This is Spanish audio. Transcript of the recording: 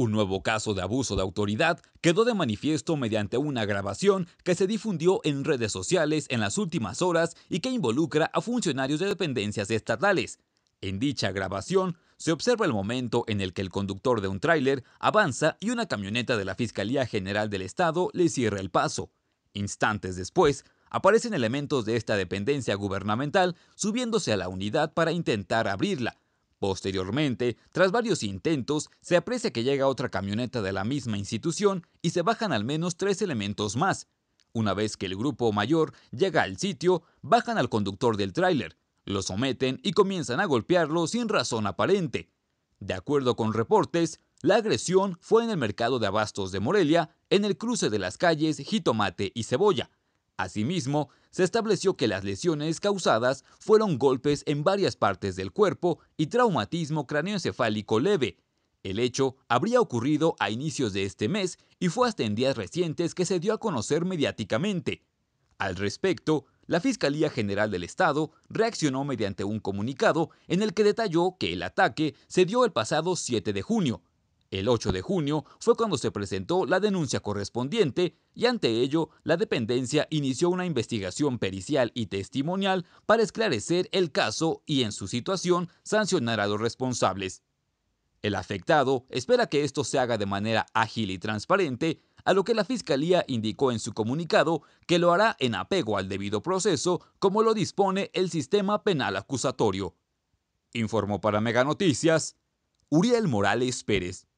Un nuevo caso de abuso de autoridad quedó de manifiesto mediante una grabación que se difundió en redes sociales en las últimas horas y que involucra a funcionarios de dependencias estatales. En dicha grabación se observa el momento en el que el conductor de un tráiler avanza y una camioneta de la Fiscalía General del Estado le cierra el paso. Instantes después, aparecen elementos de esta dependencia gubernamental subiéndose a la unidad para intentar abrirla, Posteriormente, tras varios intentos, se aprecia que llega otra camioneta de la misma institución y se bajan al menos tres elementos más. Una vez que el grupo mayor llega al sitio, bajan al conductor del tráiler, lo someten y comienzan a golpearlo sin razón aparente. De acuerdo con reportes, la agresión fue en el mercado de abastos de Morelia, en el cruce de las calles Jitomate y Cebolla. Asimismo, se estableció que las lesiones causadas fueron golpes en varias partes del cuerpo y traumatismo craneoencefálico leve. El hecho habría ocurrido a inicios de este mes y fue hasta en días recientes que se dio a conocer mediáticamente. Al respecto, la Fiscalía General del Estado reaccionó mediante un comunicado en el que detalló que el ataque se dio el pasado 7 de junio, el 8 de junio fue cuando se presentó la denuncia correspondiente y ante ello la dependencia inició una investigación pericial y testimonial para esclarecer el caso y en su situación sancionar a los responsables. El afectado espera que esto se haga de manera ágil y transparente, a lo que la Fiscalía indicó en su comunicado que lo hará en apego al debido proceso como lo dispone el sistema penal acusatorio. Informó para Mega Noticias Uriel Morales Pérez.